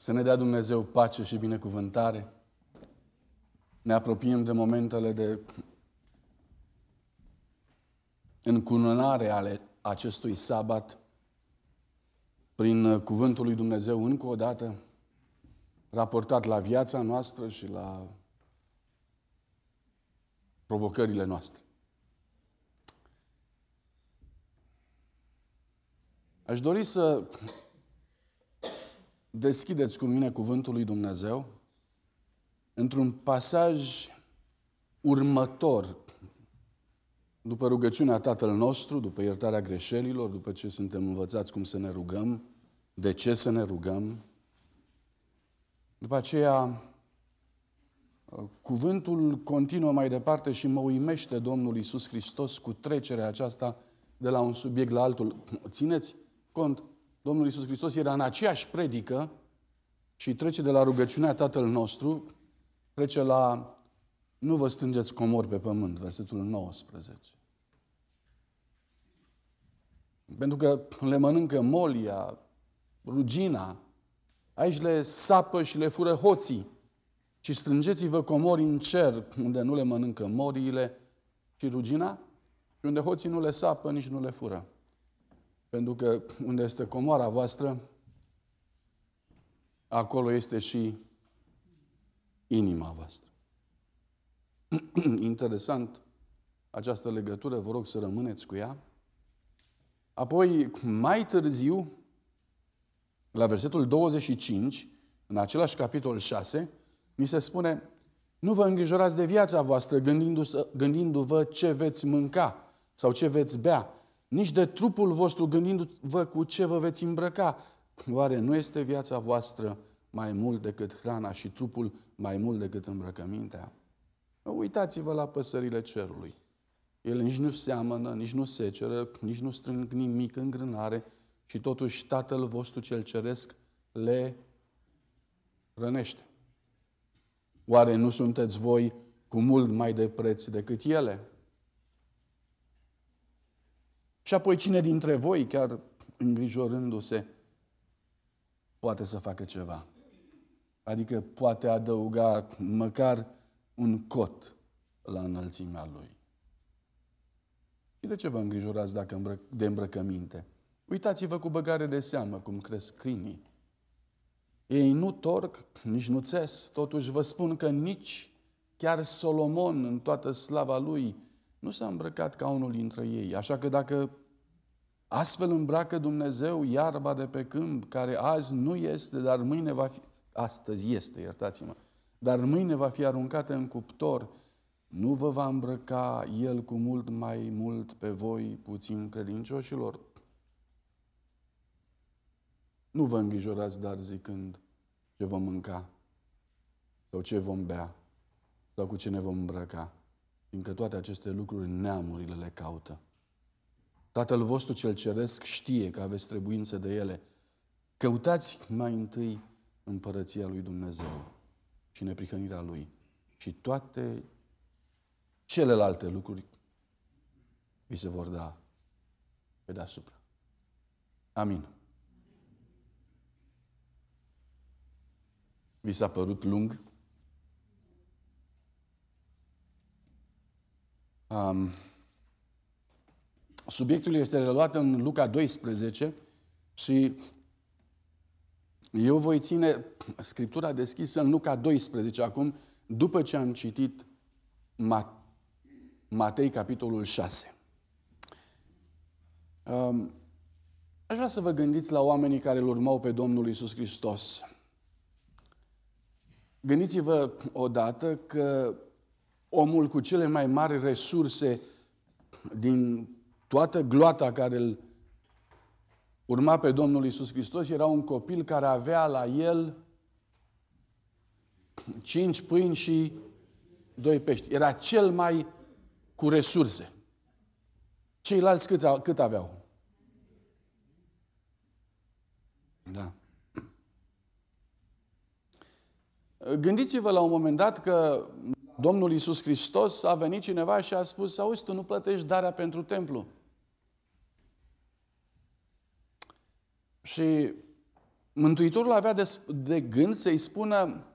Să ne dea Dumnezeu pace și binecuvântare. Ne apropiem de momentele de încununare ale acestui sabat prin cuvântul lui Dumnezeu încă o dată, raportat la viața noastră și la provocările noastre. Aș dori să deschideți cu mine cuvântul lui Dumnezeu într-un pasaj următor, după rugăciunea Tatăl nostru, după iertarea greșelilor, după ce suntem învățați cum să ne rugăm, de ce să ne rugăm. După aceea, cuvântul continuă mai departe și mă uimește Domnul Isus Hristos cu trecerea aceasta de la un subiect la altul. Țineți cont Domnul Iisus Hristos era în aceeași predică și trece de la rugăciunea Tatăl nostru, trece la nu vă strângeți comor pe pământ, versetul 19. Pentru că le mănâncă molia, rugina, aici le sapă și le fură hoții. Și strângeți-vă comori în cer, unde nu le mănâncă moriile și rugina, și unde hoții nu le sapă, nici nu le fură. Pentru că unde este comoara voastră, acolo este și inima voastră. Interesant această legătură, vă rog să rămâneți cu ea. Apoi, mai târziu, la versetul 25, în același capitol 6, mi se spune, nu vă îngrijorați de viața voastră gândindu-vă ce veți mânca sau ce veți bea, nici de trupul vostru gândindu-vă cu ce vă veți îmbrăca. Oare nu este viața voastră mai mult decât hrana și trupul mai mult decât îmbrăcămintea? Uitați-vă la păsările cerului. Ele nici nu seamănă, nici nu seceră, nici nu strâng nimic în grânare și totuși Tatăl vostru cel ceresc le rănește. Oare nu sunteți voi cu mult mai de preț decât ele? Și apoi cine dintre voi, chiar îngrijorându-se, poate să facă ceva? Adică poate adăuga măcar un cot la înălțimea lui. Și de ce vă îngrijorați dacă de îmbrăcăminte? Uitați-vă cu băgare de seamă cum cresc crinii. Ei nu torc, nici nu țes, totuși vă spun că nici chiar Solomon în toată slava lui nu s-a îmbrăcat ca unul dintre ei. Așa că dacă astfel îmbracă Dumnezeu iarba de pe câmp, care azi nu este, dar mâine va fi, astăzi este, iertați-mă, dar mâine va fi aruncată în cuptor, nu vă va îmbrăca El cu mult mai mult pe voi, puțin credincioșilor? Nu vă îngrijorați, dar zicând ce vom mânca sau ce vom bea sau cu ce ne vom îmbrăca fiindcă toate aceste lucruri neamurile le caută. Tatăl vostru cel ceresc știe că aveți trebuință de ele. Căutați mai întâi împărăția lui Dumnezeu și neprihănirea lui și toate celelalte lucruri vi se vor da pe deasupra. Amin. Vi s-a părut lung? Um, subiectul este reluat în Luca 12 și eu voi ține Scriptura deschisă în Luca 12 acum, după ce am citit Matei, capitolul 6. Um, aș vrea să vă gândiți la oamenii care îl urmau pe Domnul Isus Hristos. Gândiți-vă odată că omul cu cele mai mari resurse din toată gloata care îl urma pe Domnul Isus Hristos era un copil care avea la el cinci pâini și doi pești. Era cel mai cu resurse. Ceilalți cât, cât aveau? Da. Gândiți-vă la un moment dat că Domnul Iisus Hristos a venit cineva și a spus, auzi, tu nu plătești darea pentru templu. Și Mântuitorul avea de, de gând să-i spună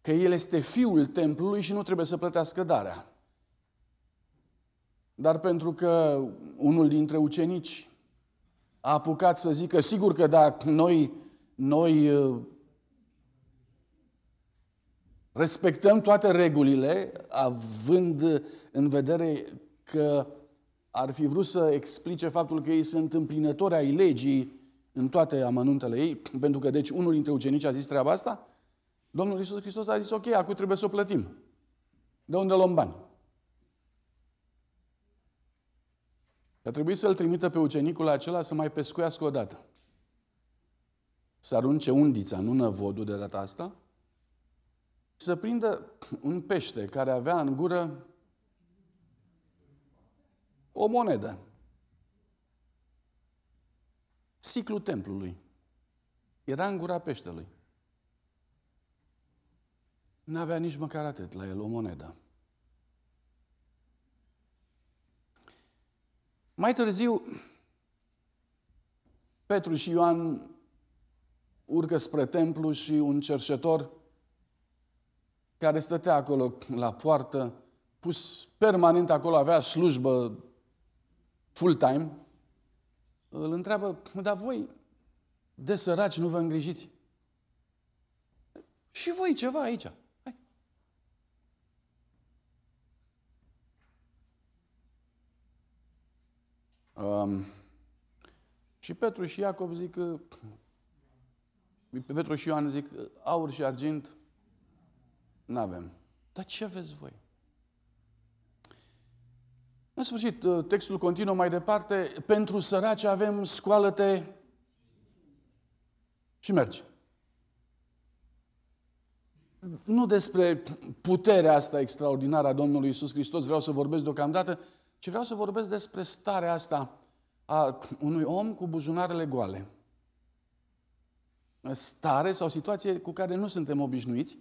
că el este fiul templului și nu trebuie să plătească darea. Dar pentru că unul dintre ucenici a apucat să zică, sigur că dacă noi, noi uh, Respectăm toate regulile, având în vedere că ar fi vrut să explice faptul că ei sunt împlinători ai legii în toate amănuntele ei, pentru că deci unul dintre ucenici a zis treaba asta, Domnul Iisus Hristos a zis, ok, acum trebuie să o plătim. De unde luăm bani? A trebuit să-l trimită pe ucenicul acela să mai pescuiască o dată. Să arunce undița, nu năvodul de data asta, și să prindă un pește care avea în gură o monedă. Siclul templului. Era în gura peștelui. N-avea nici măcar atât la el o monedă. Mai târziu, Petru și Ioan urcă spre templu și un cerșetor care stătea acolo la poartă, pus permanent acolo, avea slujbă full-time, îl întreabă, dar voi de săraci nu vă îngrijiți? Și voi ceva aici. Hai. Um, și Petru și Iacob zic că Petru și Ioan zic aur și argint nu avem. Dar ce aveți voi? În sfârșit, uh, textul continuă mai departe. Pentru săraci avem scoală-te și mergi. Nu despre puterea asta extraordinară a Domnului Isus Hristos vreau să vorbesc deocamdată, ci vreau să vorbesc despre starea asta a unui om cu buzunarele goale. Stare sau situație cu care nu suntem obișnuiți,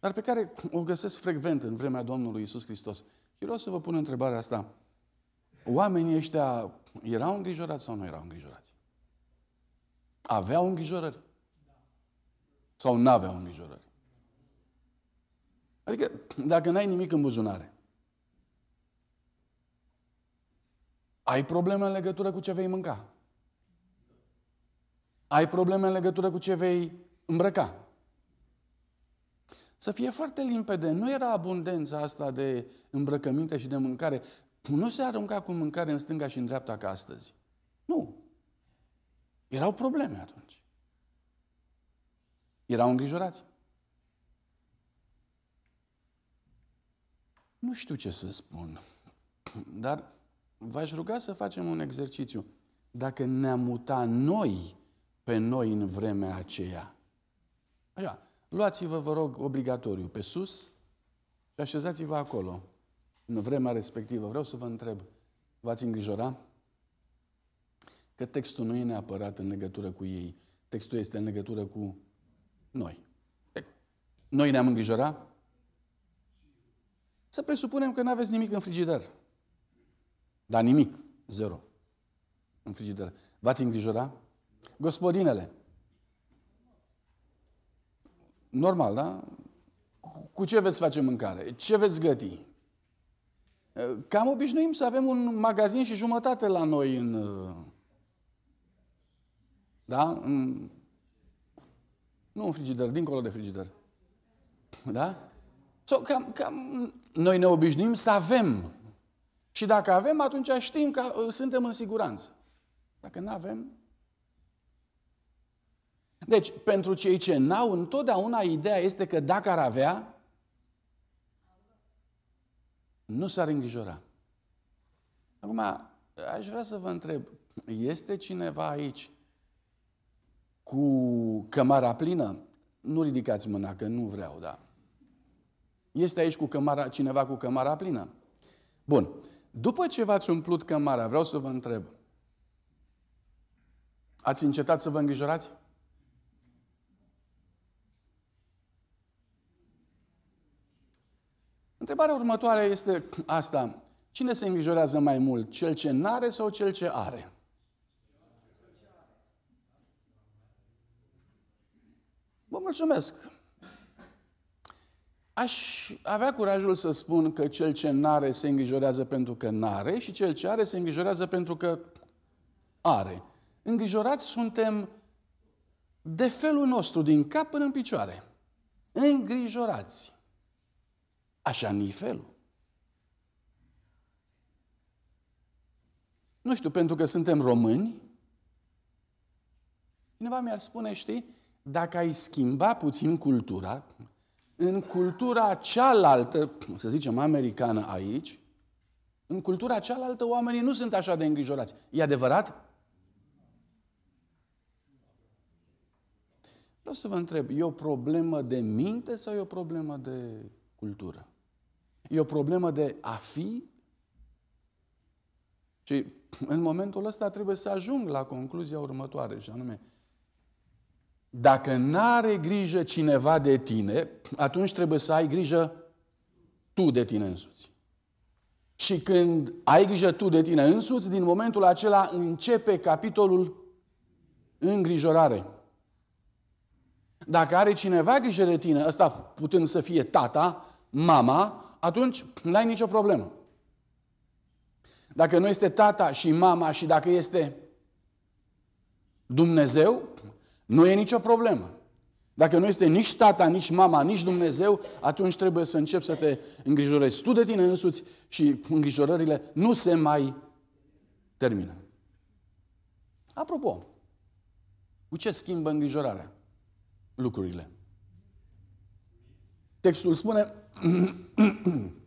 dar pe care o găsesc frecvent în vremea Domnului Isus Hristos. Și vreau să vă pun întrebarea asta. Oamenii ăștia erau îngrijorați sau nu erau îngrijorați? Aveau îngrijorări? Sau nu aveau îngrijorări? Adică, dacă n-ai nimic în buzunare, ai probleme în legătură cu ce vei mânca. Ai probleme în legătură cu ce vei îmbrăca. Să fie foarte limpede. Nu era abundența asta de îmbrăcăminte și de mâncare. Nu se arunca cu mâncare în stânga și în dreapta ca astăzi. Nu. Erau probleme atunci. Erau îngrijorați. Nu știu ce să spun, dar v-aș ruga să facem un exercițiu. Dacă ne-am mutat noi pe noi în vremea aceea, așa, Luați-vă, vă rog, obligatoriu pe sus și așezați-vă acolo. În vremea respectivă, vreau să vă întreb, v-ați îngrijora? Că textul nu e neapărat în legătură cu ei. Textul este în legătură cu noi. Noi ne-am îngrijora? Să presupunem că nu aveți nimic în frigider. Dar nimic. Zero. În frigider. V-ați îngrijora? Gospodinele. Normal, da? Cu ce veți face mâncare? Ce veți găti? Cam obișnuim să avem un magazin și jumătate la noi în... Da? În, nu în frigider, dincolo de frigider. Da? So, cam, cam, noi ne obișnuim să avem. Și dacă avem, atunci știm că suntem în siguranță. Dacă nu avem, deci, pentru cei ce n-au, întotdeauna ideea este că dacă ar avea, nu s-ar îngrijora. Acum, aș vrea să vă întreb, este cineva aici cu cămara plină? Nu ridicați mâna, că nu vreau, da. Este aici cu cămara, cineva cu cămara plină? Bun. După ce v-ați umplut cămara, vreau să vă întreb. Ați încetat să vă îngrijorați? Întrebarea următoare este asta. Cine se îngrijorează mai mult? Cel ce n-are sau cel ce are? Vă mulțumesc. Aș avea curajul să spun că cel ce n-are se îngrijorează pentru că n-are și cel ce are se îngrijorează pentru că are. Îngrijorați suntem de felul nostru, din cap până în picioare. Îngrijorați. Așa nu felul. Nu știu, pentru că suntem români, cineva mi-ar spune, știi, dacă ai schimba puțin cultura, în cultura cealaltă, să zicem americană aici, în cultura cealaltă oamenii nu sunt așa de îngrijorați. E adevărat? Vreau să vă întreb, e o problemă de minte sau e o problemă de cultură. E o problemă de a fi și în momentul ăsta trebuie să ajung la concluzia următoare, și anume, dacă n-are grijă cineva de tine, atunci trebuie să ai grijă tu de tine însuți. Și când ai grijă tu de tine însuți, din momentul acela începe capitolul îngrijorare. Dacă are cineva grijă de tine, ăsta putând să fie tata, mama, atunci n-ai nicio problemă. Dacă nu este tata și mama și dacă este Dumnezeu, nu e nicio problemă. Dacă nu este nici tata, nici mama, nici Dumnezeu, atunci trebuie să începi să te îngrijorezi tu de tine însuți și îngrijorările nu se mai termină. Apropo, cu ce schimbă îngrijorarea lucrurile? Textul spune,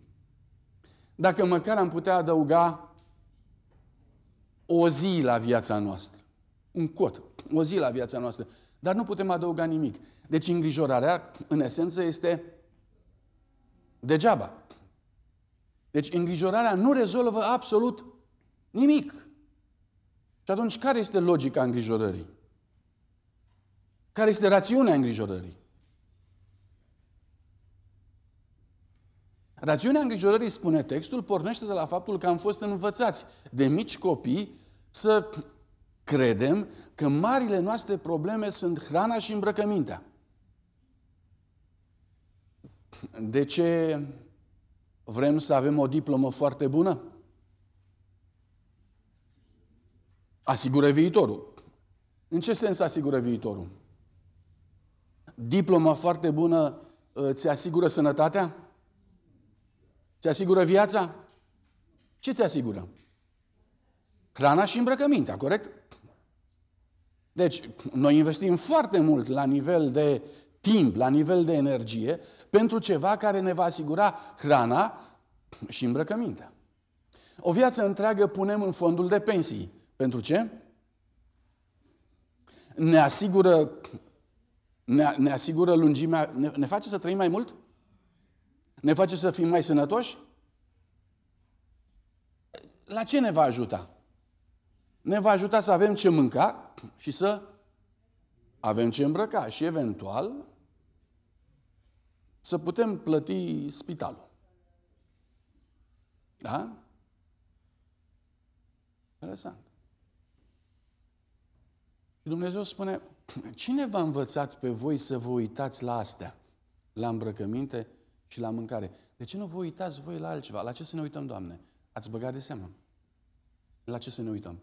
dacă măcar am putea adăuga o zi la viața noastră. Un cot, o zi la viața noastră. Dar nu putem adăuga nimic. Deci îngrijorarea, în esență, este degeaba. Deci îngrijorarea nu rezolvă absolut nimic. Și atunci, care este logica îngrijorării? Care este rațiunea îngrijorării? Rațiunea îngrijorării, spune textul, pornește de la faptul că am fost învățați de mici copii să credem că marile noastre probleme sunt hrana și îmbrăcămintea. De ce vrem să avem o diplomă foarte bună? Asigură viitorul. În ce sens asigură viitorul? Diploma foarte bună îți uh, asigură sănătatea? Ți asigură viața? Ce ți asigură? Hrana și îmbrăcămintea, corect? Deci, noi investim foarte mult la nivel de timp, la nivel de energie, pentru ceva care ne va asigura hrana și îmbrăcămintea. O viață întreagă punem în fondul de pensii. Pentru ce? Ne asigură, ne, ne asigură lungimea, ne, ne face să trăim mai mult? Ne face să fim mai sănătoși? La ce ne va ajuta? Ne va ajuta să avem ce mânca și să avem ce îmbrăca și eventual să putem plăti spitalul. Da? Interesant. Și Dumnezeu spune, cine v-a învățat pe voi să vă uitați la astea? La îmbrăcăminte, și la mâncare. De ce nu vă uitați voi la altceva? La ce să ne uităm, Doamne? Ați băgat de seamă. La ce să ne uităm?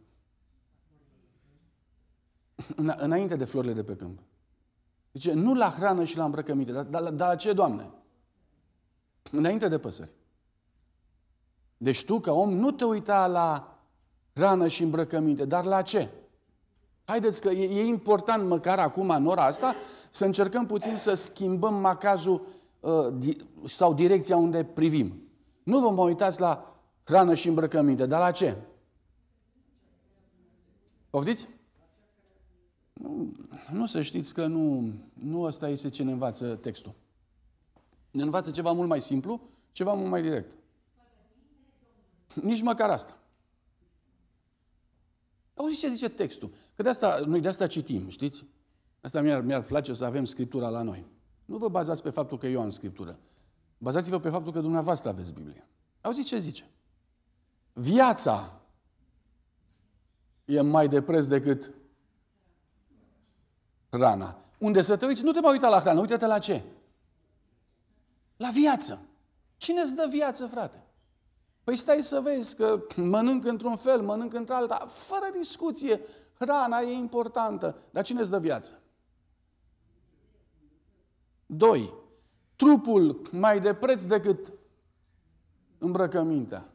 Înainte de florile de pe câmp. Zice, nu la hrană și la îmbrăcăminte, dar, dar, dar la ce, Doamne? Înainte de păsări. Deci tu, ca om, nu te uita la hrană și îmbrăcăminte, dar la ce? Haideți că e, e important, măcar acum, în ora asta, să încercăm puțin să schimbăm macazul Uh, sau direcția unde privim. Nu vă mai uitați la hrană și îmbrăcăminte, dar la ce? Poftiți? Nu, nu să știți că nu, nu asta este ce ne învață textul. Ne învață ceva mult mai simplu, ceva mult mai direct. Nici măcar asta. Auziți ce zice textul? Că de asta, noi de asta citim, știți? Asta mi-ar, mi-ar place să avem Scriptura la noi. Nu vă bazați pe faptul că eu am Scriptură. Bazați-vă pe faptul că dumneavoastră aveți Biblie. Auziți ce zice? Viața e mai de preț decât hrana. Unde să te uiți, nu te mai uita la hrană, uite-te la ce? La viață. Cine îți dă viață, frate? Păi stai să vezi că mănânc într-un fel, mănânc într-alta, fără discuție. Hrana e importantă, dar cine îți dă viață? doi, Trupul mai de preț decât îmbrăcămintea.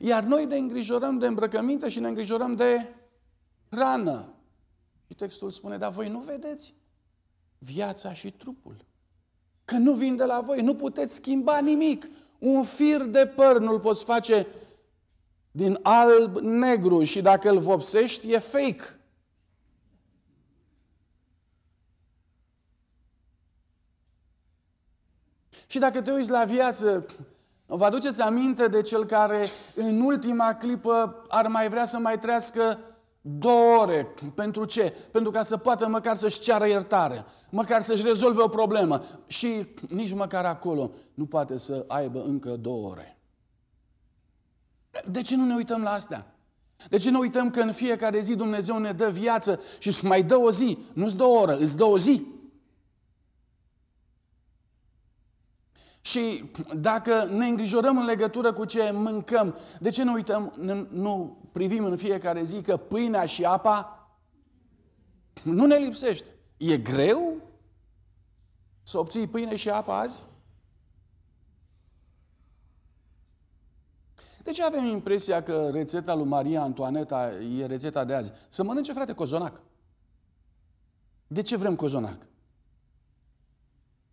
Iar noi ne îngrijorăm de îmbrăcăminte și ne îngrijorăm de rană. Și textul spune, dar voi nu vedeți viața și trupul. Că nu vin de la voi, nu puteți schimba nimic. Un fir de păr nu-l poți face din alb-negru și dacă îl vopsești e fake. Și dacă te uiți la viață, vă aduceți aminte de cel care în ultima clipă ar mai vrea să mai trăiască două ore. Pentru ce? Pentru ca să poată măcar să-și ceară iertare, măcar să-și rezolve o problemă. Și nici măcar acolo nu poate să aibă încă două ore. De ce nu ne uităm la astea? De ce nu uităm că în fiecare zi Dumnezeu ne dă viață și îți mai dă o zi? Nu-ți dă o oră, îți dă o zi. Și dacă ne îngrijorăm în legătură cu ce mâncăm, de ce nu uităm, nu privim în fiecare zi că pâinea și apa nu ne lipsește? E greu să obții pâine și apă azi? De ce avem impresia că rețeta lui Maria Antoaneta e rețeta de azi? Să mănânce, frate, cozonac. De ce vrem cozonac?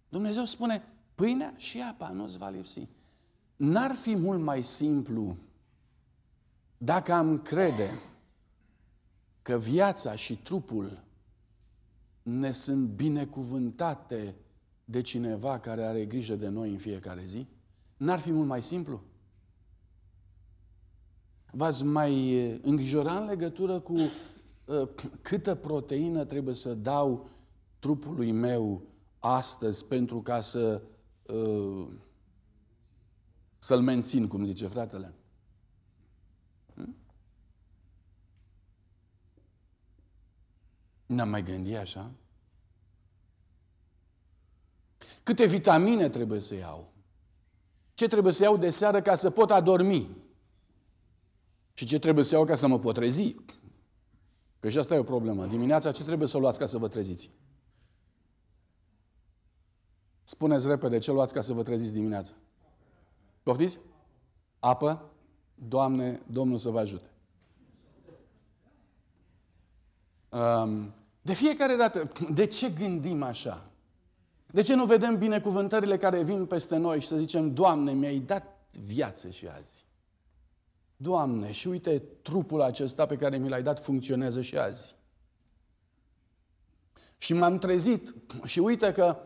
Dumnezeu spune, Pâinea și apa nu îți va lipsi. N-ar fi mult mai simplu dacă am crede că viața și trupul ne sunt binecuvântate de cineva care are grijă de noi în fiecare zi? N-ar fi mult mai simplu? V-ați mai îngrijora în legătură cu uh, câtă proteină trebuie să dau trupului meu astăzi pentru ca să Ă, să-l mențin, cum zice fratele. Hm? N-am mai gândit așa? Câte vitamine trebuie să iau? Ce trebuie să iau de seară ca să pot adormi? Și ce trebuie să iau ca să mă pot trezi? Că și asta e o problemă. Dimineața ce trebuie să luați ca să vă treziți? Spuneți repede ce luați ca să vă treziți dimineața. Poftiți? Apă? Doamne, Domnul să vă ajute. De fiecare dată, de ce gândim așa? De ce nu vedem binecuvântările care vin peste noi și să zicem, Doamne, mi-ai dat viață și azi. Doamne, și uite, trupul acesta pe care mi l-ai dat funcționează și azi. Și m-am trezit și uite că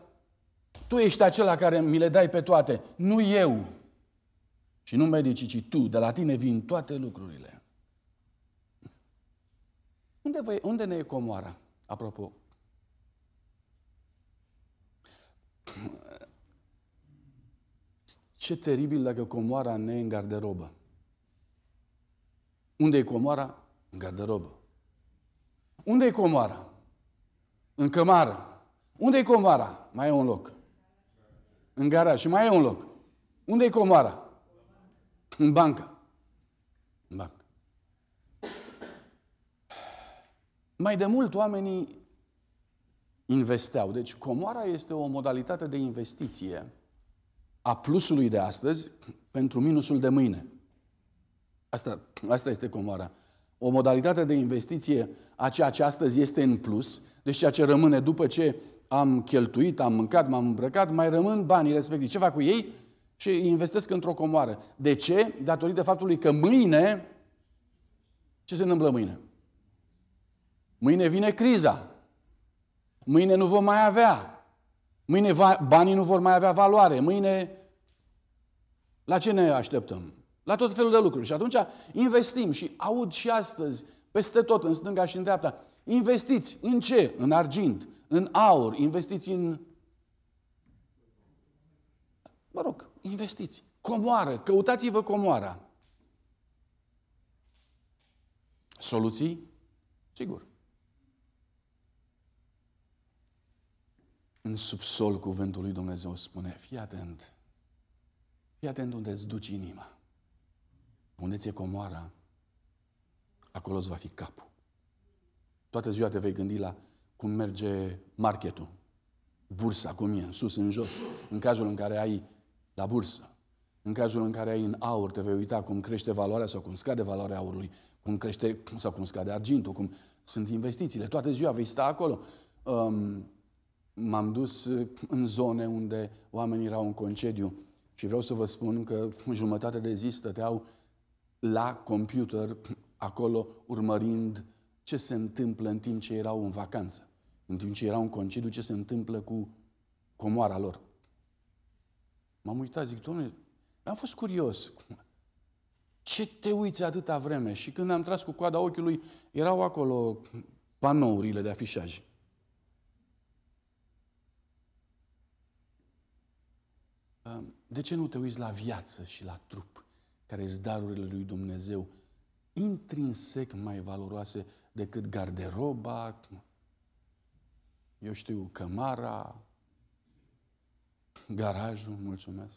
tu ești acela care mi le dai pe toate, nu eu. Și nu medicii, ci tu. De la tine vin toate lucrurile. Unde, vă, unde ne e comoara, apropo? Ce teribil dacă comoara ne e în garderobă. Unde e comoara? În garderobă. Unde e comoara? În cămară. Unde e comoara? Mai e un loc în garaj. Și mai e un loc. Unde e comoara? În bancă. În bancă. Mai de mult oamenii investeau. Deci comoara este o modalitate de investiție a plusului de astăzi pentru minusul de mâine. Asta, asta este comoara. O modalitate de investiție a ceea ce astăzi este în plus, deci ceea ce rămâne după ce am cheltuit, am mâncat, m-am îmbrăcat, mai rămân banii respectivi. Ce fac cu ei? Și îi investesc într-o comoară. De ce? Datorită faptului că mâine, ce se întâmplă mâine? Mâine vine criza. Mâine nu vom mai avea. Mâine va, banii nu vor mai avea valoare. Mâine la ce ne așteptăm? La tot felul de lucruri. Și atunci investim și aud și astăzi, peste tot, în stânga și în dreapta. Investiți în ce? În argint, în aur, investiți în... Mă rog, investiți. Comoară, căutați-vă comoara. Soluții? Sigur. În subsol cuvântul lui Dumnezeu spune, fii atent, fii atent unde îți duci inima. Unde ți-e comoara, acolo îți va fi capul. Toată ziua te vei gândi la cum merge marketul, bursa, cum e, în sus, în jos, în cazul în care ai la bursă, în cazul în care ai în aur, te vei uita cum crește valoarea sau cum scade valoarea aurului, cum crește sau cum scade argintul, cum sunt investițiile. Toată ziua vei sta acolo. Um, m-am dus uh, în zone unde oamenii erau în concediu și vreau să vă spun că jumătate de zi stăteau la computer, acolo, urmărind ce se întâmplă în timp ce erau în vacanță în timp ce erau în concediu, ce se întâmplă cu comoara lor. M-am uitat, zic, domnule, am fost curios. Ce te uiți atâta vreme? Și când am tras cu coada ochiului, erau acolo panourile de afișaj. De ce nu te uiți la viață și la trup, care sunt darurile lui Dumnezeu, intrinsec mai valoroase decât garderoba, eu știu, cămara, garajul, mulțumesc.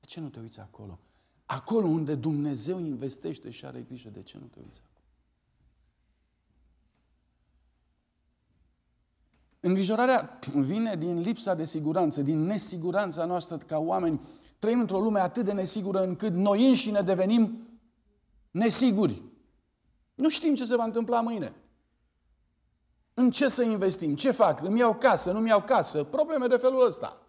De ce nu te uiți acolo? Acolo unde Dumnezeu investește și are grijă, de ce nu te uiți acolo? Îngrijorarea vine din lipsa de siguranță, din nesiguranța noastră ca oameni. Trăim într-o lume atât de nesigură încât noi înșine devenim nesiguri. Nu știm ce se va întâmpla mâine. În ce să investim? Ce fac? Îmi iau casă? Nu-mi iau casă? Probleme de felul ăsta.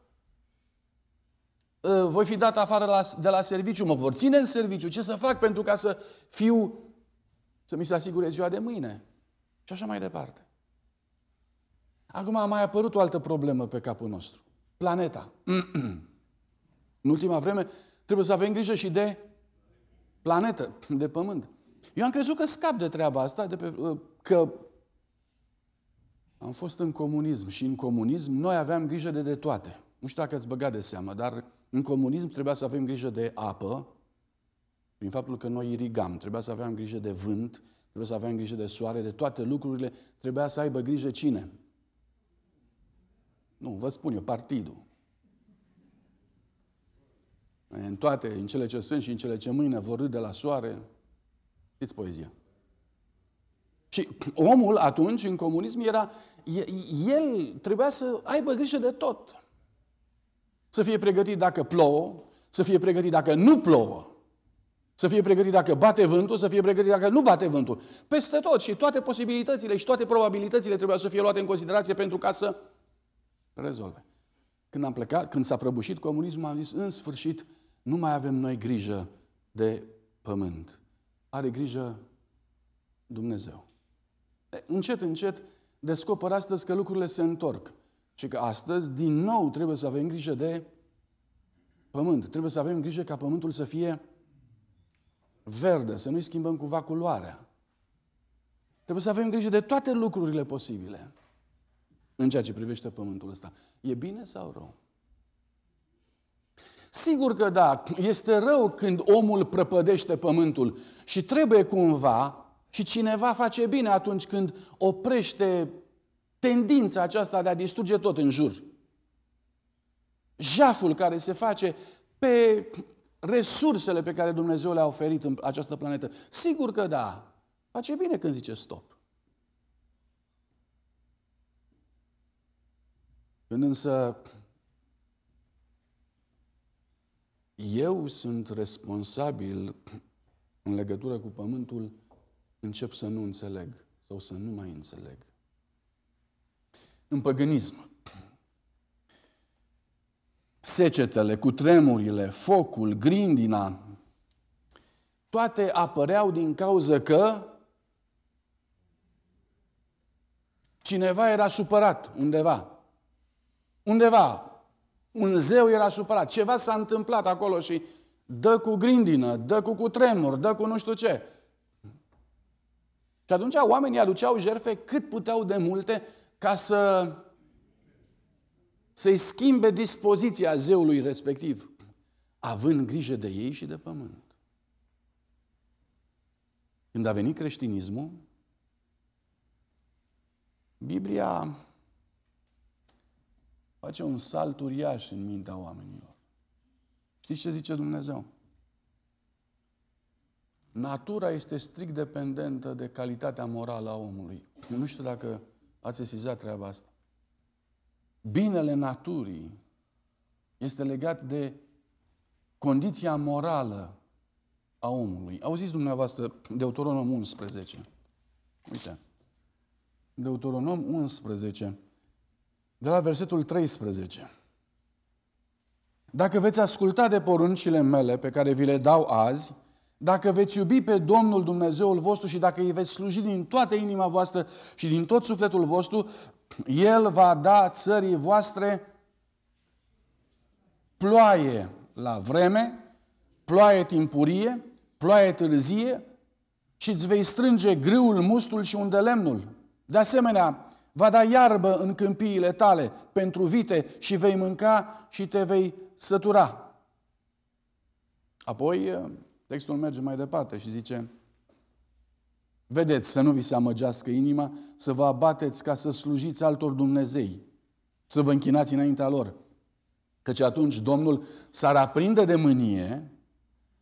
Ă, voi fi dat afară de la serviciu, mă vor ține în serviciu, ce să fac pentru ca să fiu, să mi se asigure ziua de mâine? Și așa mai departe. Acum a mai apărut o altă problemă pe capul nostru. Planeta. în ultima vreme trebuie să avem grijă și de planetă, de pământ. Eu am crezut că scap de treaba asta, de pe, ă, că am fost în comunism și în comunism noi aveam grijă de, de toate. Nu știu dacă ați băgat de seamă, dar în comunism trebuia să avem grijă de apă, prin faptul că noi irigam, trebuia să aveam grijă de vânt, trebuia să aveam grijă de soare, de toate lucrurile, trebuia să aibă grijă cine? Nu, vă spun eu, partidul. În toate, în cele ce sunt și în cele ce mâine vor râde la soare, știți poezia. Și omul atunci, în comunism, era el trebuia să aibă grijă de tot. Să fie pregătit dacă plouă, să fie pregătit dacă nu plouă, să fie pregătit dacă bate vântul, să fie pregătit dacă nu bate vântul. Peste tot și toate posibilitățile și toate probabilitățile trebuia să fie luate în considerație pentru ca să rezolve. Când am plecat, când s-a prăbușit comunismul, am zis, în sfârșit, nu mai avem noi grijă de pământ. Are grijă Dumnezeu. Încet, încet, Descoperă astăzi că lucrurile se întorc și că astăzi, din nou, trebuie să avem grijă de pământ. Trebuie să avem grijă ca pământul să fie verde, să nu-i schimbăm cumva culoarea. Trebuie să avem grijă de toate lucrurile posibile în ceea ce privește pământul ăsta. E bine sau rău? Sigur că da, este rău când omul prăpădește pământul și trebuie cumva și cineva face bine atunci când oprește tendința aceasta de a distruge tot în jur. Jaful care se face pe resursele pe care Dumnezeu le-a oferit în această planetă. Sigur că da. Face bine când zice stop. Când însă eu sunt responsabil în legătură cu pământul încep să nu înțeleg sau să nu mai înțeleg. În păgânism, secetele, tremurile, focul, grindina, toate apăreau din cauza că cineva era supărat undeva. Undeva. Un zeu era supărat. Ceva s-a întâmplat acolo și dă cu grindină, dă cu cutremur, dă cu nu știu ce. Și atunci oamenii aduceau jerfe cât puteau de multe ca să să-i schimbe dispoziția zeului respectiv, având grijă de ei și de pământ. Când a venit creștinismul, Biblia face un salt uriaș în mintea oamenilor. Știți ce zice Dumnezeu? Natura este strict dependentă de calitatea morală a omului. Eu nu știu dacă ați sesizat treaba asta. Binele naturii este legat de condiția morală a omului. Auziți dumneavoastră Deuteronom 11. Uite. Deuteronom 11, de la versetul 13. Dacă veți asculta de poruncile mele pe care vi le dau azi dacă veți iubi pe Domnul Dumnezeul vostru și dacă îi veți sluji din toată inima voastră și din tot sufletul vostru, El va da țării voastre ploaie la vreme, ploaie timpurie, ploaie târzie și îți vei strânge grâul, mustul și undelemnul. De asemenea, va da iarbă în câmpiile tale pentru vite și vei mânca și te vei sătura. Apoi, Textul merge mai departe și zice, vedeți să nu vi se amăgească inima, să vă abateți ca să slujiți altor Dumnezei, să vă închinați înaintea lor. Căci atunci Domnul s-ar aprinde de mânie,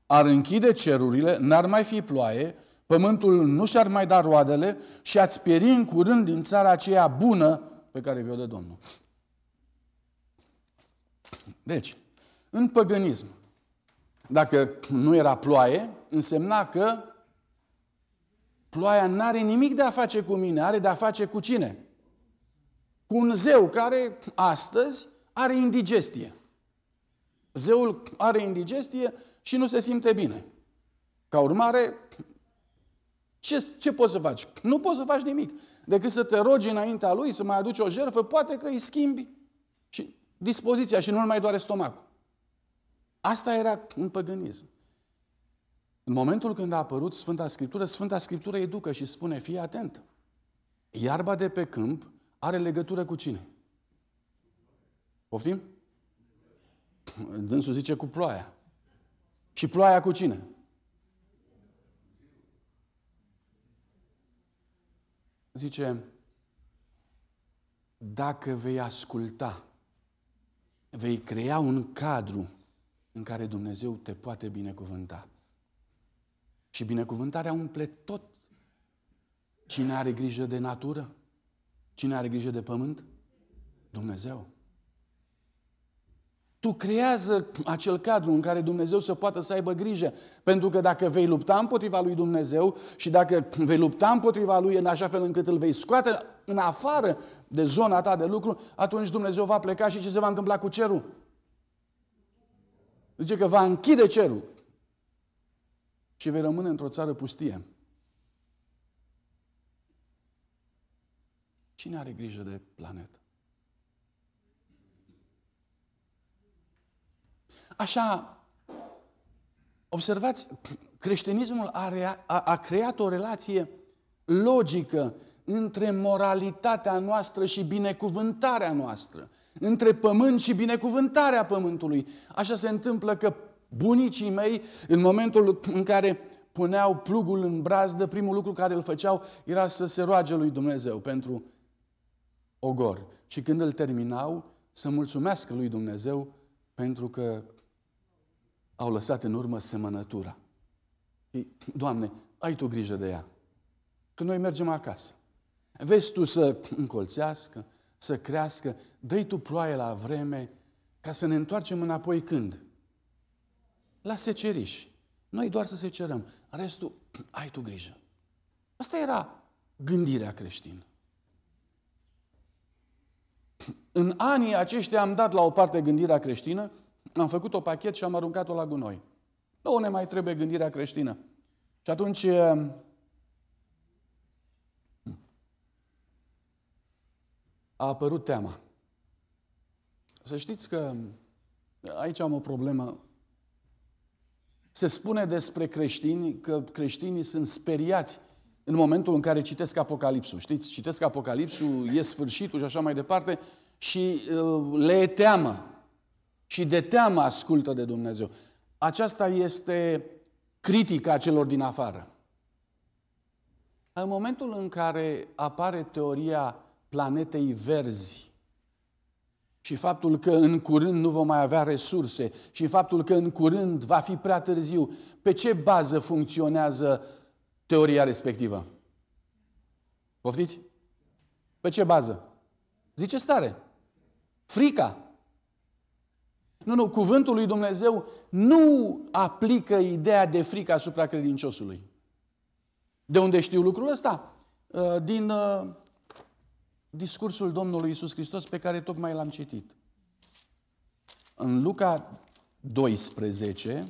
ar închide cerurile, n-ar mai fi ploaie, pământul nu și-ar mai da roadele și ați pieri în curând din țara aceea bună pe care vi-o dă Domnul. Deci, în păgânism, dacă nu era ploaie, însemna că ploaia nu are nimic de a face cu mine, are de a face cu cine? Cu un zeu care astăzi are indigestie. Zeul are indigestie și nu se simte bine. Ca urmare, ce, ce poți să faci? Nu poți să faci nimic. Decât să te rogi înaintea lui, să mai aduci o jerfă, poate că îi schimbi și dispoziția și nu-l mai doare stomacul. Asta era în păgânism. În momentul când a apărut Sfânta Scriptură, Sfânta Scriptură educă și spune, fii atent. Iarba de pe câmp are legătură cu cine? Poftim? Dânsul zice cu ploaia. Și ploaia cu cine? Zice, dacă vei asculta, vei crea un cadru în care Dumnezeu te poate binecuvânta. Și binecuvântarea umple tot. Cine are grijă de natură? Cine are grijă de pământ? Dumnezeu. Tu creează acel cadru în care Dumnezeu să poată să aibă grijă. Pentru că dacă vei lupta împotriva lui Dumnezeu și dacă vei lupta împotriva lui în așa fel încât îl vei scoate în afară de zona ta de lucru, atunci Dumnezeu va pleca și ce se va întâmpla cu cerul? Zice că va închide cerul și vei rămâne într-o țară pustie. Cine are grijă de planetă? Așa, observați, creștinismul a, a, a creat o relație logică între moralitatea noastră și binecuvântarea noastră între pământ și binecuvântarea pământului. Așa se întâmplă că bunicii mei, în momentul în care puneau plugul în brazdă, primul lucru care îl făceau era să se roage lui Dumnezeu pentru ogor. Și când îl terminau, să mulțumească lui Dumnezeu pentru că au lăsat în urmă semănătura. Doamne, ai Tu grijă de ea. Când noi mergem acasă, vezi Tu să încolțească, să crească dă tu ploaie la vreme ca să ne întoarcem înapoi când? La seceriș. Noi doar să secerăm. Restul, ai tu grijă. Asta era gândirea creștină. În anii aceștia am dat la o parte gândirea creștină, am făcut o pachet și am aruncat-o la gunoi. Nu ne mai trebuie gândirea creștină. Și atunci eh, a apărut teama. Să știți că aici am o problemă. Se spune despre creștini că creștinii sunt speriați în momentul în care citesc Apocalipsul. Știți, citesc Apocalipsul, e sfârșitul și așa mai departe și uh, le e teamă. Și de teamă ascultă de Dumnezeu. Aceasta este critica celor din afară. În momentul în care apare teoria planetei verzi, și faptul că în curând nu vom mai avea resurse și faptul că în curând va fi prea târziu, pe ce bază funcționează teoria respectivă? Poftiți? Pe ce bază? Zice stare. Frica. Nu, nu, cuvântul lui Dumnezeu nu aplică ideea de frică asupra credinciosului. De unde știu lucrul ăsta? Ă, din ă, discursul Domnului Isus Hristos pe care tocmai l-am citit. În Luca 12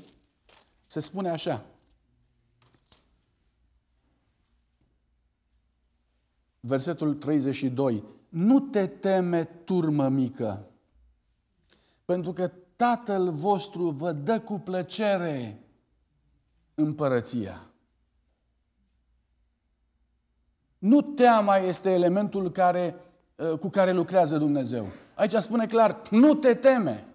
se spune așa. Versetul 32. Nu te teme, turmă mică, pentru că Tatăl vostru vă dă cu plăcere împărăția. Nu teama este elementul care, ă, cu care lucrează Dumnezeu. Aici spune clar, nu te teme.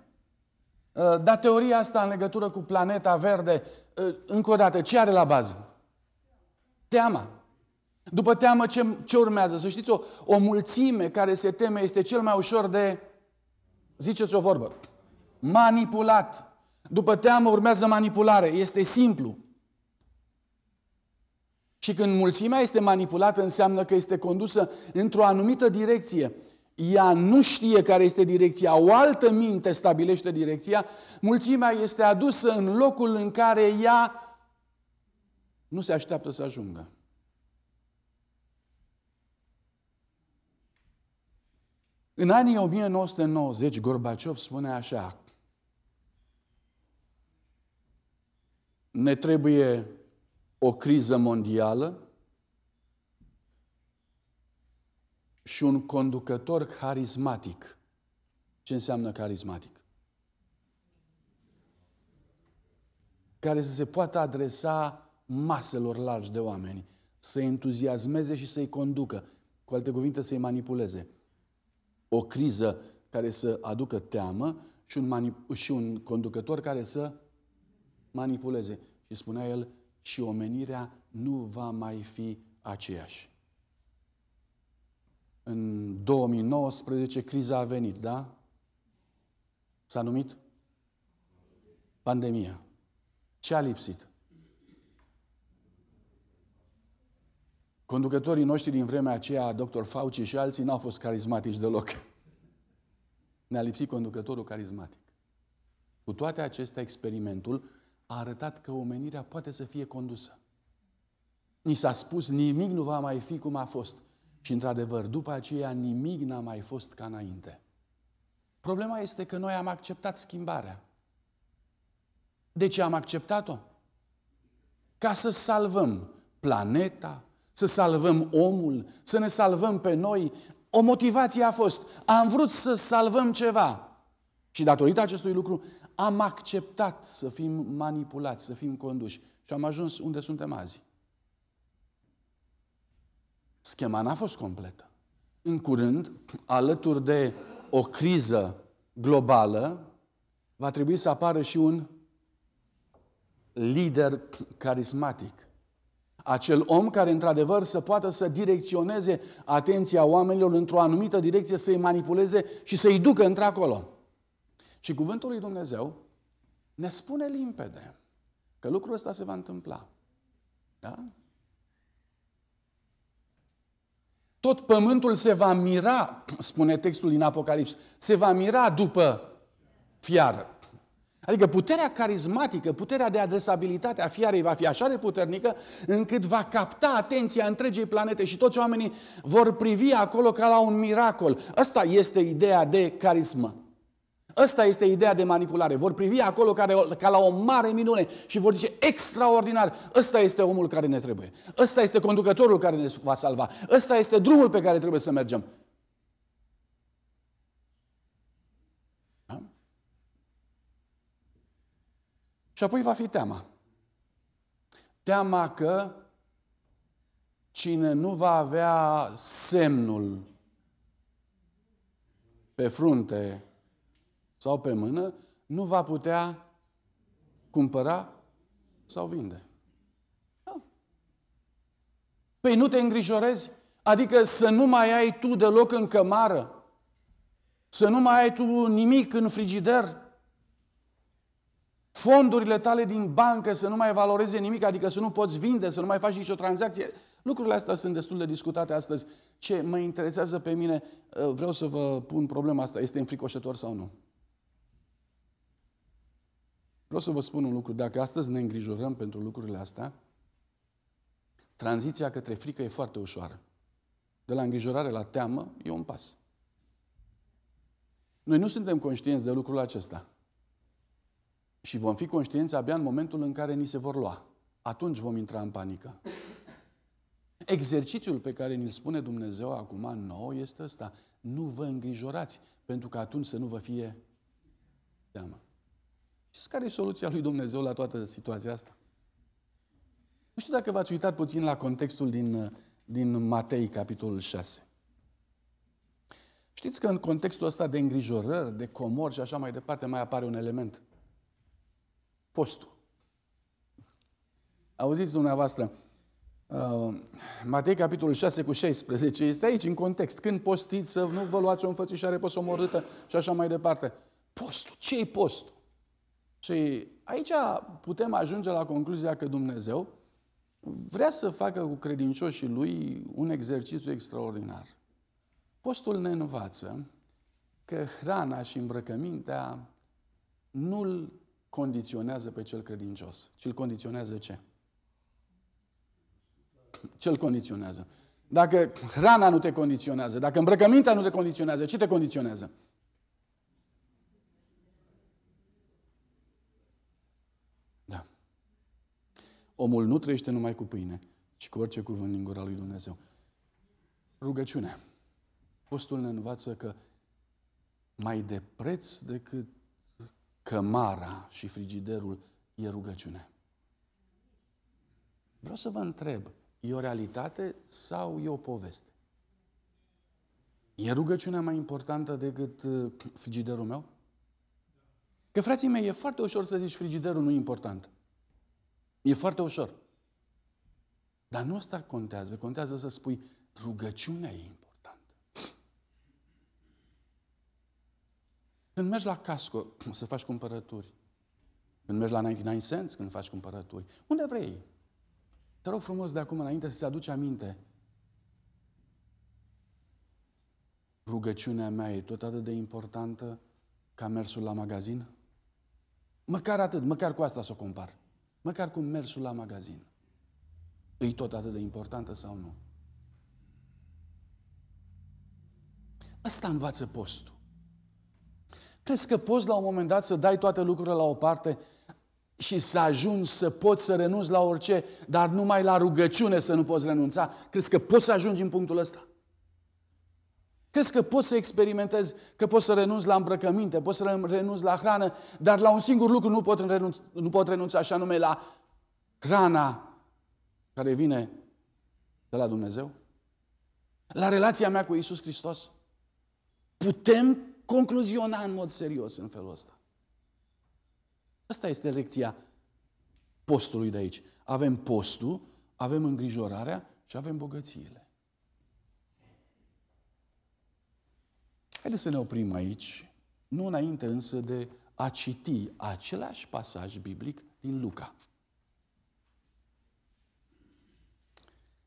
Ă, dar teoria asta în legătură cu planeta verde, ă, încă o dată, ce are la bază? Teama. După teamă, ce, ce urmează? Să știți, o, o mulțime care se teme este cel mai ușor de, ziceți o vorbă, manipulat. După teamă urmează manipulare. Este simplu. Și când mulțimea este manipulată, înseamnă că este condusă într-o anumită direcție. Ea nu știe care este direcția, o altă minte stabilește direcția, mulțimea este adusă în locul în care ea nu se așteaptă să ajungă. În anii 1990, Gorbaciov spune așa, ne trebuie o criză mondială și un conducător carismatic. Ce înseamnă carismatic? Care să se poată adresa maselor largi de oameni, să entuziasmeze și să-i conducă, cu alte cuvinte, să-i manipuleze. O criză care să aducă teamă și un, manip- și un conducător care să manipuleze. Și spunea el, și omenirea nu va mai fi aceeași. În 2019 criza a venit, da? S-a numit pandemia. Ce a lipsit? Conducătorii noștri din vremea aceea, dr. Fauci și alții, n-au fost carismatici deloc. Ne-a lipsit conducătorul carismatic. Cu toate acestea, experimentul a arătat că omenirea poate să fie condusă. Ni s-a spus, nimic nu va mai fi cum a fost. Și într-adevăr, după aceea, nimic n-a mai fost ca înainte. Problema este că noi am acceptat schimbarea. De ce am acceptat-o? Ca să salvăm planeta, să salvăm omul, să ne salvăm pe noi. O motivație a fost, am vrut să salvăm ceva. Și datorită acestui lucru am acceptat să fim manipulați, să fim conduși și am ajuns unde suntem azi. Schema n-a fost completă. În curând, alături de o criză globală, va trebui să apară și un lider carismatic. Acel om care, într-adevăr, să poată să direcționeze atenția oamenilor într-o anumită direcție, să-i manipuleze și să-i ducă într-acolo. Și cuvântul lui Dumnezeu ne spune limpede că lucrul ăsta se va întâmpla. Da? Tot pământul se va mira, spune textul din Apocalips, se va mira după fiară. Adică puterea carismatică, puterea de adresabilitate a fiarei va fi așa de puternică încât va capta atenția întregii planete și toți oamenii vor privi acolo ca la un miracol. Asta este ideea de carismă. Asta este ideea de manipulare. Vor privi acolo care, ca la o mare minune și vor zice extraordinar, ăsta este omul care ne trebuie. Ăsta este conducătorul care ne va salva. Ăsta este drumul pe care trebuie să mergem. Da? Și apoi va fi teama. Teama că cine nu va avea semnul pe frunte sau pe mână, nu va putea cumpăra sau vinde. Da. Păi nu te îngrijorezi? Adică să nu mai ai tu deloc în cămară, să nu mai ai tu nimic în frigider, fondurile tale din bancă să nu mai valoreze nimic, adică să nu poți vinde, să nu mai faci nicio tranzacție. Lucrurile astea sunt destul de discutate astăzi. Ce mă interesează pe mine, uh, vreau să vă pun problema asta, este înfricoșător sau nu? Vreau să vă spun un lucru. Dacă astăzi ne îngrijorăm pentru lucrurile astea, tranziția către frică e foarte ușoară. De la îngrijorare la teamă e un pas. Noi nu suntem conștienți de lucrul acesta. Și vom fi conștienți abia în momentul în care ni se vor lua. Atunci vom intra în panică. Exercițiul pe care ni-l spune Dumnezeu acum nou este ăsta. Nu vă îngrijorați, pentru că atunci să nu vă fie teamă. Știți care e soluția lui Dumnezeu la toată situația asta? Nu știu dacă v-ați uitat puțin la contextul din, din Matei, capitolul 6. Știți că în contextul ăsta de îngrijorări, de comor și așa mai departe, mai apare un element. Postul. Auziți dumneavoastră, uh, Matei capitolul 6 cu 16 este aici, în context. Când postiți, să nu vă luați o înfățișare posomorâtă și așa mai departe. Postul. ce e postul? Și aici putem ajunge la concluzia că Dumnezeu vrea să facă cu credincioșii lui un exercițiu extraordinar. Postul ne învață că hrana și îmbrăcămintea nu îl condiționează pe cel credincios, ci îl condiționează ce? îl condiționează. Dacă hrana nu te condiționează, dacă îmbrăcămintea nu te condiționează, ce te condiționează? Omul nu trăiește numai cu pâine, ci cu orice cuvânt din gura lui Dumnezeu. Rugăciune. Postul ne învață că mai de preț decât cămara și frigiderul e rugăciune. Vreau să vă întreb, e o realitate sau e o poveste? E rugăciunea mai importantă decât uh, frigiderul meu? Că, frații mei, e foarte ușor să zici frigiderul nu e important. E foarte ușor. Dar nu asta contează. Contează să spui rugăciunea e importantă. Când mergi la Casco să faci cumpărături, când mergi la 99 cents, când faci cumpărături, unde vrei, te rog frumos de acum înainte să-ți aduci aminte. Rugăciunea mea e tot atât de importantă ca mersul la magazin? Măcar atât, măcar cu asta să o compar. Măcar cu mersul la magazin. Îi tot atât de importantă sau nu? Asta învață postul. Crezi că poți la un moment dat să dai toate lucrurile la o parte și să ajungi să poți să renunți la orice, dar numai la rugăciune să nu poți renunța? Crezi că poți să ajungi în punctul ăsta? Crezi că poți să experimentezi, că poți să renunți la îmbrăcăminte, poți să renunți la hrană, dar la un singur lucru nu pot renunța, nu pot renunța așa nume la hrana care vine de la Dumnezeu? La relația mea cu Isus Hristos? Putem concluziona în mod serios în felul ăsta. Asta este lecția postului de aici. Avem postul, avem îngrijorarea și avem bogățiile. Haideți să ne oprim aici, nu înainte însă de a citi același pasaj biblic din Luca.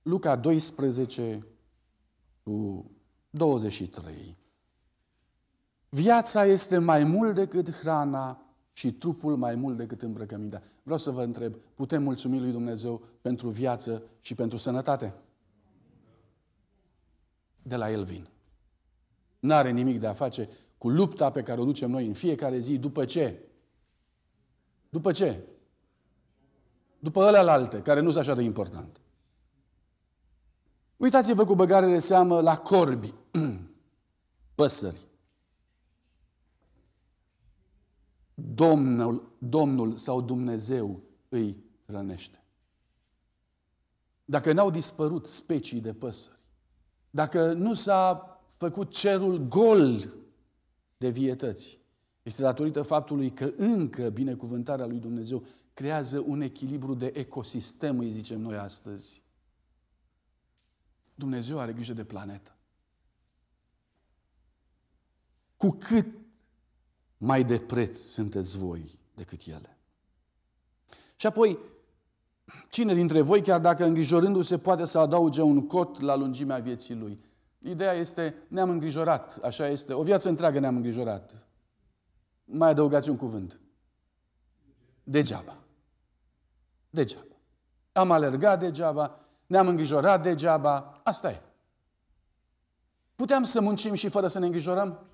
Luca 12 cu 23. Viața este mai mult decât hrana și trupul mai mult decât îmbrăcămintea. Vreau să vă întreb, putem mulțumi lui Dumnezeu pentru viață și pentru sănătate? De la el vin. Nu are nimic de a face cu lupta pe care o ducem noi în fiecare zi. După ce? După ce? După alte, care nu sunt așa de important. Uitați-vă cu băgare de seamă la corbi, păsări. Domnul, Domnul sau Dumnezeu îi rănește. Dacă n-au dispărut specii de păsări, dacă nu s-a făcut cerul gol de vietăți. Este datorită faptului că încă binecuvântarea lui Dumnezeu creează un echilibru de ecosistem, îi zicem noi astăzi. Dumnezeu are grijă de planetă. Cu cât mai de preț sunteți voi decât ele. Și apoi, cine dintre voi, chiar dacă îngrijorându-se, poate să adauge un cot la lungimea vieții lui? Ideea este, ne-am îngrijorat, așa este, o viață întreagă ne-am îngrijorat. Mai adăugați un cuvânt. Degeaba. Degeaba. Am alergat degeaba, ne-am îngrijorat degeaba, asta e. Puteam să muncim și fără să ne îngrijorăm?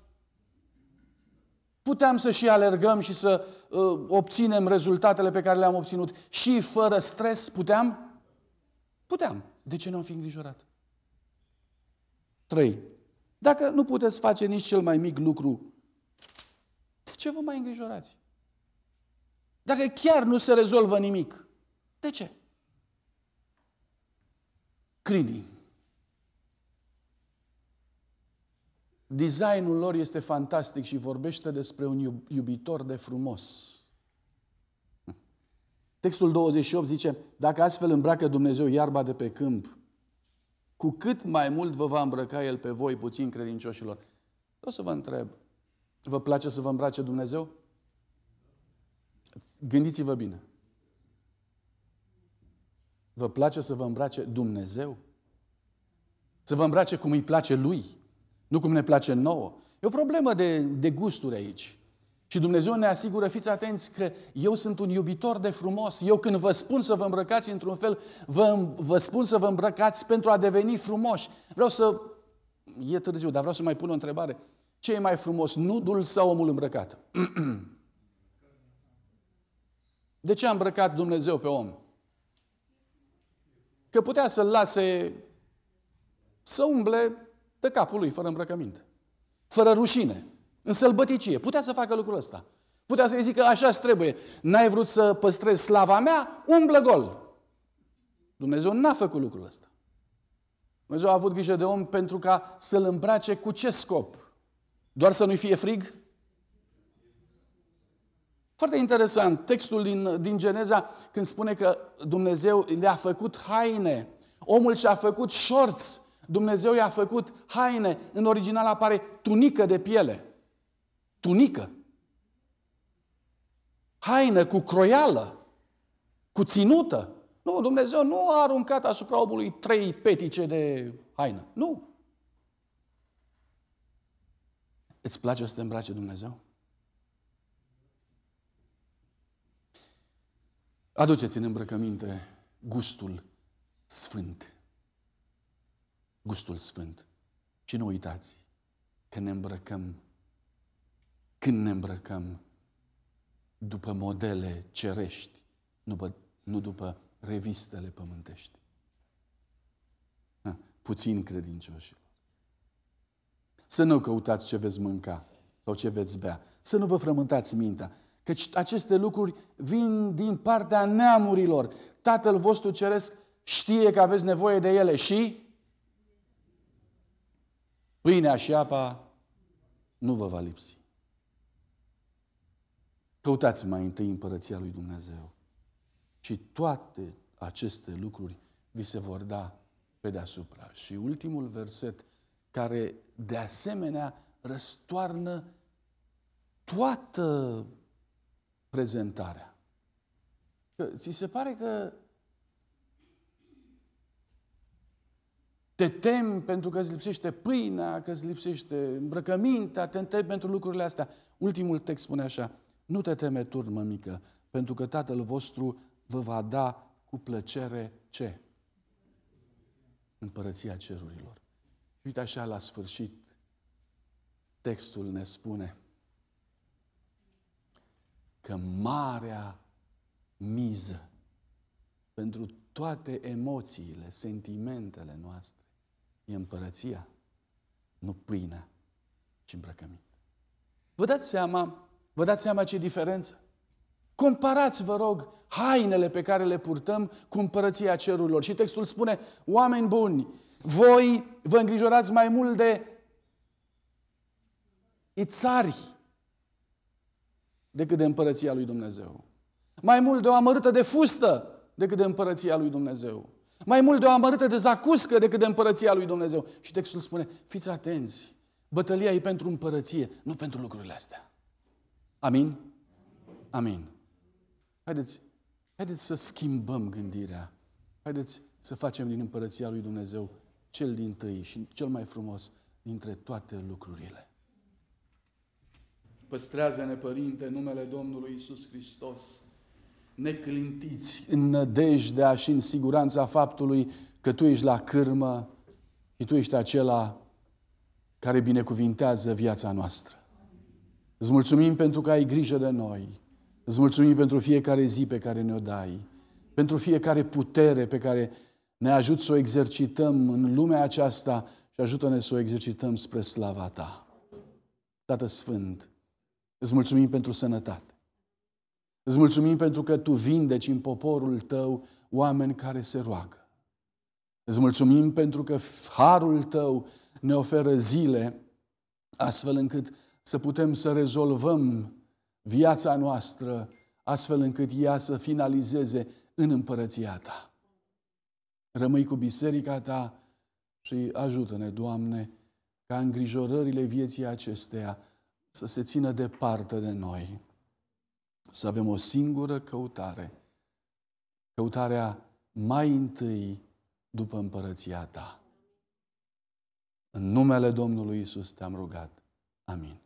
Puteam să și alergăm și să uh, obținem rezultatele pe care le-am obținut și fără stres? Puteam? Puteam. De ce nu am fi îngrijorat? 3. Dacă nu puteți face nici cel mai mic lucru, de ce vă mai îngrijorați? Dacă chiar nu se rezolvă nimic, de ce? Crinii. Designul lor este fantastic și vorbește despre un iubitor de frumos. Textul 28 zice, dacă astfel îmbracă Dumnezeu iarba de pe câmp, cu cât mai mult vă va îmbrăca El pe voi, puțin credincioșilor. O să vă întreb, vă place să vă îmbrace Dumnezeu? Gândiți-vă bine. Vă place să vă îmbrace Dumnezeu? Să vă îmbrace cum îi place Lui, nu cum ne place nouă. E o problemă de, de gusturi aici. Și Dumnezeu ne asigură, fiți atenți, că eu sunt un iubitor de frumos. Eu când vă spun să vă îmbrăcați într-un fel, vă, vă spun să vă îmbrăcați pentru a deveni frumoși. Vreau să... E târziu, dar vreau să mai pun o întrebare. Ce e mai frumos, nudul sau omul îmbrăcat? De ce a îmbrăcat Dumnezeu pe om? Că putea să-l lase să umble de capul lui, fără îmbrăcăminte, fără rușine în sălbăticie. Putea să facă lucrul ăsta. Putea să-i zică, așa trebuie, n-ai vrut să păstrezi slava mea, umblă gol. Dumnezeu n-a făcut lucrul ăsta. Dumnezeu a avut grijă de om pentru ca să-l îmbrace cu ce scop? Doar să nu-i fie frig? Foarte interesant, textul din, din Geneza, când spune că Dumnezeu le-a făcut haine, omul și-a făcut șorți, Dumnezeu i-a făcut haine, în original apare tunică de piele tunică, haină cu croială, cu ținută. Nu, Dumnezeu nu a aruncat asupra omului trei petice de haină. Nu. Îți place să te îmbrace Dumnezeu? Aduceți în îmbrăcăminte gustul sfânt. Gustul sfânt. Și nu uitați că ne îmbrăcăm când ne îmbrăcăm după modele cerești, după, nu după revistele pământești. Ha, puțin credincioși. Să nu căutați ce veți mânca sau ce veți bea. Să nu vă frământați mintea. Căci aceste lucruri vin din partea neamurilor. Tatăl vostru ceresc știe că aveți nevoie de ele și pâinea și apa nu vă va lipsi. Căutați mai întâi împărăția lui Dumnezeu și toate aceste lucruri vi se vor da pe deasupra. Și ultimul verset care de asemenea răstoarnă toată prezentarea. Că ți se pare că te tem pentru că îți lipsește pâinea, că îți lipsește îmbrăcămintea, te întrebi pentru lucrurile astea. Ultimul text spune așa, nu te teme tu, mămică, pentru că tatăl vostru vă va da cu plăcere ce? Împărăția cerurilor. Uite așa la sfârșit textul ne spune că marea miză pentru toate emoțiile, sentimentele noastre e împărăția, nu pâinea, ci îmbrăcămintea. Vă dați seama Vă dați seama ce diferență? Comparați, vă rog, hainele pe care le purtăm cu împărăția cerurilor. Și textul spune, oameni buni, voi vă îngrijorați mai mult de țari decât de împărăția lui Dumnezeu. Mai mult de o amărâtă de fustă decât de împărăția lui Dumnezeu. Mai mult de o amărâtă de zacuscă decât de împărăția lui Dumnezeu. Și textul spune, fiți atenți, bătălia e pentru împărăție, nu pentru lucrurile astea. Amin? Amin. Haideți, haideți să schimbăm gândirea. Haideți să facem din împărăția lui Dumnezeu cel din tâi și cel mai frumos dintre toate lucrurile. Păstrează-ne, Părinte, numele Domnului Isus Hristos, neclintiți în nădejdea și în siguranța faptului că Tu ești la cârmă și Tu ești acela care binecuvintează viața noastră. Îți mulțumim pentru că ai grijă de noi. Îți mulțumim pentru fiecare zi pe care ne-o dai, pentru fiecare putere pe care ne ajut să o exercităm în lumea aceasta și ajută-ne să o exercităm spre slava Ta. Tată Sfânt, îți mulțumim pentru sănătate. Îți mulțumim pentru că Tu vindeci în poporul Tău oameni care se roagă. Îți mulțumim pentru că harul Tău ne oferă zile astfel încât să putem să rezolvăm viața noastră astfel încât ea să finalizeze în împărăția Ta. Rămâi cu biserica Ta și ajută-ne, Doamne, ca îngrijorările vieții acesteia să se țină departe de noi. Să avem o singură căutare, căutarea mai întâi după împărăția Ta. În numele Domnului Isus te-am rugat. Amin.